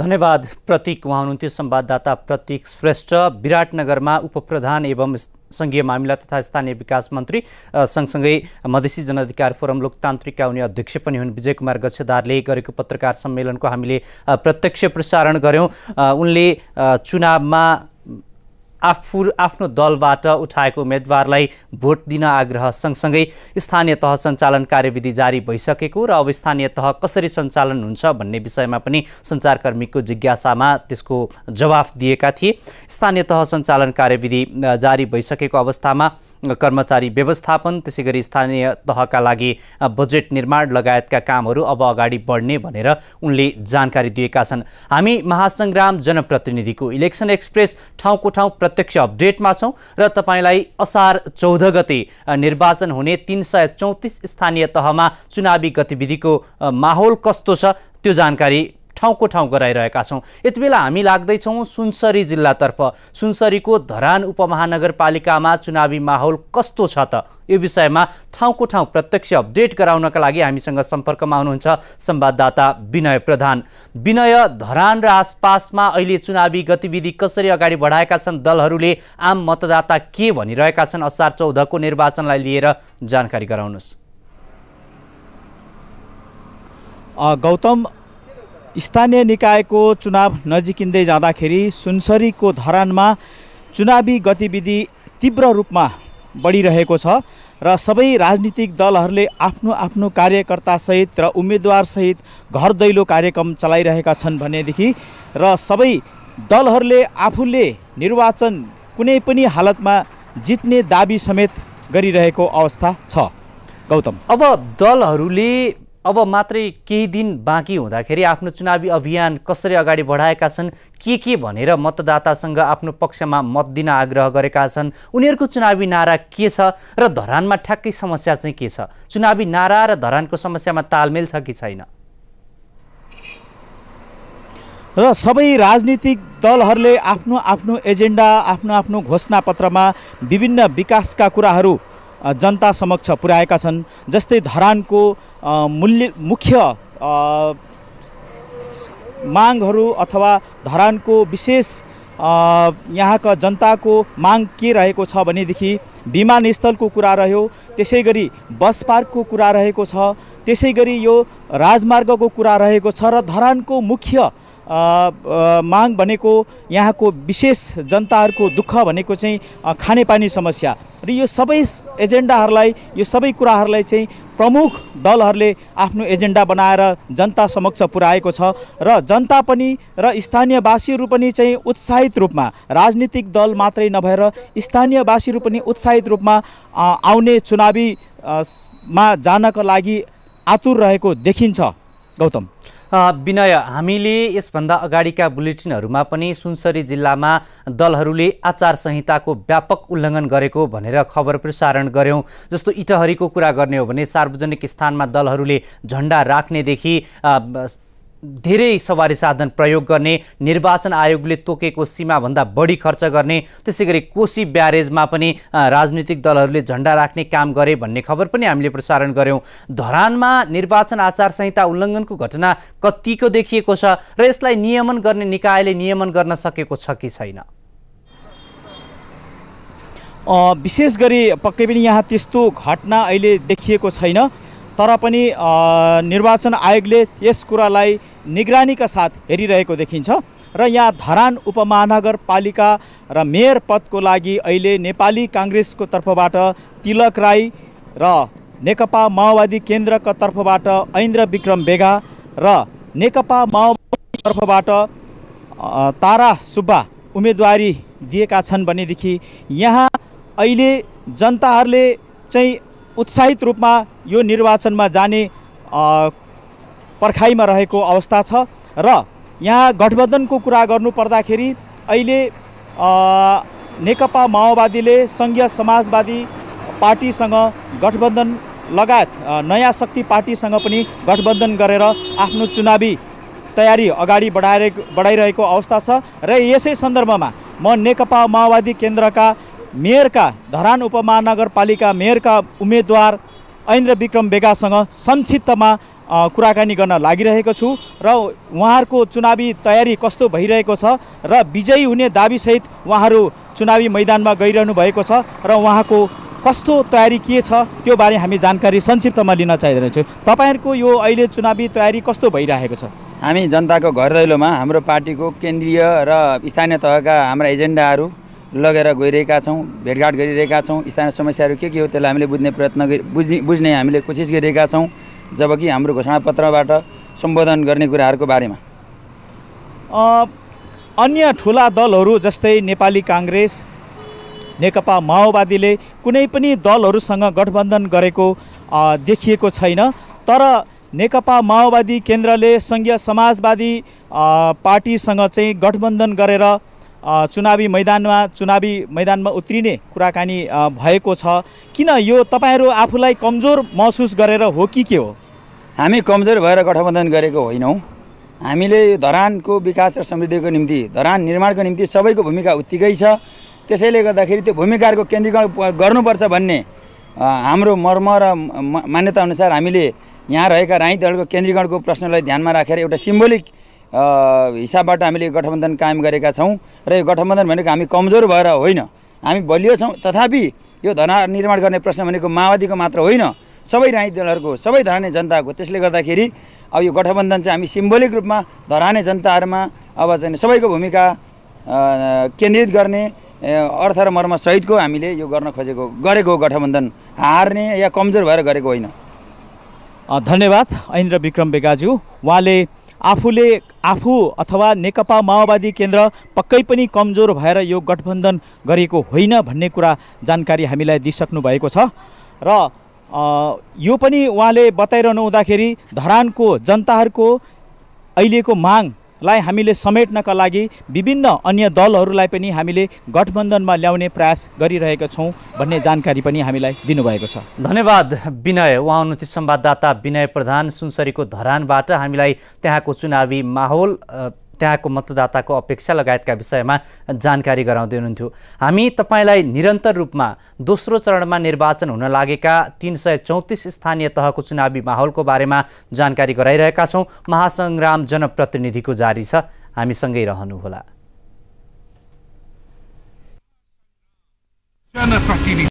धन्यवाद प्रतीक उहाँ हुनुहुन्थ्यो संवाददाता प्रतीक श्रेष्ठ विराटनगरमा उपप्रधान एवं सङ्घीय मामिला तथा स्थानीय विकास मन्त्री सँगसँगै मधेसी जनअधिकार फोरम लोकतान्त्रिकका उनी अध्यक्ष पनि हुन् विजय कुमार गच्छदारले गरेको पत्रकार सम्मेलनको हामीले प्रत्यक्ष प्रसारण गऱ्यौँ उनले चुनावमा आफू आफ्नो दलबाट उठाएको उम्मेद्वारलाई भोट दिन आग्रह सँगसँगै स्थानीय तह सञ्चालन कार्यविधि जारी भइसकेको र अब स्थानीय तह कसरी सञ्चालन हुन्छ भन्ने विषयमा पनि सञ्चारकर्मीको जिज्ञासामा त्यसको जवाफ दिएका थिए स्थानीय तह सञ्चालन कार्यविधि जारी भइसकेको अवस्थामा कर्मचारी व्यवस्थापन त्यसै गरी स्थानीय तहका लागि बजेट निर्माण लगायतका कामहरू अब अगाडि बढ्ने भनेर उनले जानकारी दिएका छन् हामी महासङ्ग्राम जनप्रतिनिधिको इलेक्सन एक्सप्रेस ठाउँको ठाउँ प्रत्यक्ष अपडेटमा छौँ र तपाईँलाई असार चौध गते निर्वाचन हुने तिन सय चौतिस स्थानीय तहमा चुनावी गतिविधिको माहौल कस्तो छ त्यो जानकारी ठाउँको ठाउँ गराइरहेका छौँ यति बेला हामी लाग्दैछौँ सुनसरी जिल्लातर्फ सुनसरीको धरान उपमहानगरपालिकामा चुनावी माहौल कस्तो छ त यो विषयमा ठाउँको ठाउँ प्रत्यक्ष अपडेट गराउनका लागि हामीसँग सम्पर्कमा हुनुहुन्छ संवाददाता विनय प्रधान विनय धरान र आसपासमा अहिले चुनावी गतिविधि कसरी अगाडि बढाएका छन् दलहरूले आम मतदाता के भनिरहेका छन् असार चौधको निर्वाचनलाई लिएर जानकारी गराउनुहोस् गौतम स्थानीय निकायको चुनाव नजिकिँदै जाँदाखेरि सुनसरीको धरानमा चुनावी गतिविधि तीव्र रूपमा बढिरहेको छ र सबै राजनीतिक दलहरूले आफ्नो आफ्नो कार्यकर्तासहित र उम्मेदवारसहित घर दैलो कार्यक्रम चलाइरहेका छन् भनेदेखि र सबै दलहरूले आफूले निर्वाचन कुनै पनि हालतमा जित्ने दाबी समेत गरिरहेको अवस्था छ गौतम अब दलहरूले अब मात्रै केही दिन बाँकी हुँदाखेरि आफ्नो चुनावी अभियान कसरी अगाडि बढाएका छन् के के भनेर मतदातासँग आफ्नो पक्षमा मत दिन आग्रह गरेका छन् उनीहरूको चुनावी नारा के छ र धरानमा ठ्याक्कै समस्या चाहिँ के छ चुनावी नारा र धरानको समस्यामा तालमेल छ कि छैन र सबै राजनीतिक दलहरूले आफ्नो आफ्नो एजेन्डा आफ्नो आफ्नो घोषणापत्रमा विभिन्न विकासका कुराहरू जनता समक्ष पुर्याएका छन् जस्तै धरानको मूल्य मुख्य मागहरू अथवा धरानको विशेष यहाँका जनताको माग के रहेको छ भनेदेखि विमानस्थलको कुरा रह्यो त्यसै गरी बस पार्कको कुरा रहेको छ त्यसै गरी यो राजमार्गको कुरा रहेको छ र धरानको मुख्य माग भनेको यहाँको विशेष जनताहरूको दुःख भनेको चाहिँ खानेपानी समस्या र यो सबै एजेन्डाहरूलाई यो सबै कुराहरूलाई चाहिँ प्रमुख दलहरूले आफ्नो एजेन्डा बनाएर जनता समक्ष पुर्याएको छ र जनता पनि र स्थानीयवासीहरू पनि चाहिँ उत्साहित रूपमा राजनीतिक दल मात्रै नभएर स्थानीयवासीहरू पनि उत्साहित रूपमा आउने चुनावीमा जानका लागि आतुर रहेको देखिन्छ गौतम विनय हामीले यसभन्दा अगाडिका बुलेटिनहरूमा पनि सुनसरी जिल्लामा दलहरूले आचार संहिताको व्यापक उल्लङ्घन गरेको भनेर खबर प्रसारण गऱ्यौँ जस्तो इटहरीको कुरा गर्ने हो भने सार्वजनिक स्थानमा दलहरूले झन्डा राख्नेदेखि धेरै सवारी साधन प्रयोग गर्ने निर्वाचन आयोगले तोकेको सीमाभन्दा बढी खर्च गर्ने त्यसै गरी कोशी ब्यारेजमा पनि राजनीतिक दलहरूले झन्डा राख्ने काम गरे भन्ने खबर पनि हामीले प्रसारण गऱ्यौँ धरानमा निर्वाचन आचार संहिता उल्लङ्घनको घटना कत्तिको देखिएको छ र यसलाई नियमन गर्ने निकायले नियमन गर्न सकेको छ कि छैन विशेष गरी पक्कै पनि यहाँ त्यस्तो घटना अहिले देखिएको छैन तर पनि निर्वाचन आयोगले यस कुरालाई निगरानीका साथ हेरिरहेको देखिन्छ र यहाँ धरान उपमहानगरपालिका र मेयर पदको लागि अहिले नेपाली काङ्ग्रेसको तर्फबाट तिलक राई र नेकपा माओवादी केन्द्रका तर्फबाट ऐन्द्र विक्रम बेगा र नेकपा माओवादी तर्फबाट तारा सुब्बा उम्मेदवारी दिएका छन् भनेदेखि यहाँ अहिले जनताहरूले चाहिँ उत्साहित रूपमा यो निर्वाचनमा जाने पर्खाइमा रहेको अवस्था छ र यहाँ गठबन्धनको कुरा गर्नुपर्दाखेरि अहिले नेकपा माओवादीले सङ्घीय समाजवादी पार्टीसँग गठबन्धन लगायत नयाँ शक्ति पार्टीसँग पनि गठबन्धन गरेर आफ्नो चुनावी तयारी अगाडि बढाएर बढाइरहेको अवस्था छ र यसै सन्दर्भमा म नेकपा माओवादी केन्द्रका मेयरका धरान उपमहानगरपालिका मेयरका उम्मेदवार ऐन्द्र विक्रम बेगासँग संक्षिप्तमा कुराकानी गर्न लागिरहेको छु र उहाँहरूको चुनावी तयारी कस्तो भइरहेको छ र विजयी हुने दाबीसहित उहाँहरू चुनावी मैदानमा गइरहनु भएको छ र उहाँको कस्तो तयारी के छ त्यो बारे हामी जानकारी संक्षिप्तमा लिन छु तपाईँहरूको यो अहिले चुनावी तयारी कस्तो भइरहेको छ हामी जनताको घर दैलोमा हाम्रो पार्टीको केन्द्रीय र स्थानीय तहका हाम्रा एजेन्डाहरू लगेर गइरहेका छौँ भेटघाट गरिरहेका छौँ स्थानीय समस्याहरू के के हो त्यसलाई हामीले बुझ्ने प्रयत्न बुझ्ने बुझ्ने हामीले कोसिस गरिरहेका छौँ जबकि हाम्रो घोषणापत्रबाट सम्बोधन गर्ने कुराहरूको बारेमा अन्य ठुला दलहरू जस्तै नेपाली काङ्ग्रेस नेकपा माओवादीले कुनै पनि दलहरूसँग गठबन्धन गरेको देखिएको छैन तर नेकपा माओवादी केन्द्रले सङ्घीय समाजवादी पार्टीसँग चाहिँ गठबन्धन गरेर चुनावी मैदानमा चुनावी मैदानमा उत्रिने कुराकानी भएको छ किन यो तपाईँहरू आफूलाई कमजोर महसुस गरेर हो कि के हो हामी कमजोर भएर गठबन्धन गरेको होइनौँ हामीले धरानको विकास र समृद्धिको निम्ति धरान निर्माणको निम्ति सबैको भूमिका उत्तिकै छ त्यसैले गर्दाखेरि त्यो भूमिकाहरूको केन्द्रीकरण गर्नुपर्छ भन्ने हाम्रो मर्म र मान्यताअनुसार हामीले यहाँ रहेका राई दलको केन्द्रीकरणको प्रश्नलाई ध्यानमा राखेर एउटा सिम्बोलिक हिसाबबाट हामीले गठबन्धन कायम गरेका छौँ र यो गठबन्धन भनेको हामी कमजोर भएर होइन हामी बलियो छौँ तथापि यो धना निर्माण गर्ने प्रश्न भनेको माओवादीको मात्र होइन सबै राजनीतिक दलहरूको सबै धराने जनताको त्यसले गर्दाखेरि अब यो गठबन्धन चाहिँ हामी सिम्बोलिक रूपमा धराने जनताहरूमा अब चाहिँ सबैको भूमिका केन्द्रित गर्ने अर्थ र मर्म सहितको हामीले यो गर्न खोजेको गरेको गठबन्धन हार्ने या कमजोर भएर गरेको होइन धन्यवाद ऐन्द्र विक्रम बेगाज्यू उहाँले आफूले आफू अथवा नेकपा माओवादी केन्द्र पक्कै पनि कमजोर भएर यो गठबन्धन गरेको होइन भन्ने कुरा जानकारी हामीलाई दिइसक्नु भएको छ र यो पनि उहाँले बताइरहनु हुँदाखेरि धरानको जनताहरूको अहिलेको मागलाई हामीले समेट्नका लागि विभिन्न अन्य दलहरूलाई पनि हामीले गठबन्धनमा ल्याउने प्रयास गरिरहेका छौँ भन्ने जानकारी पनि हामीलाई दिनुभएको छ धन्यवाद विनय उहाँ हुनुहुन्थ्यो संवाददाता विनय प्रधान सुनसरीको धरानबाट हामीलाई त्यहाँको चुनावी माहौल त्यहाँको मतदाताको अपेक्षा लगायतका विषयमा जानकारी गराउँदै हुनुहुन्थ्यो हामी तपाईँलाई निरन्तर रूपमा दोस्रो चरणमा निर्वाचन हुन लागेका तिन सय चौतिस स्थानीय तहको चुनावी माहौलको बारेमा जानकारी गराइरहेका छौँ महासङ्ग्राम जनप्रतिनिधिको जारी छ हामीसँगै रहनुहोला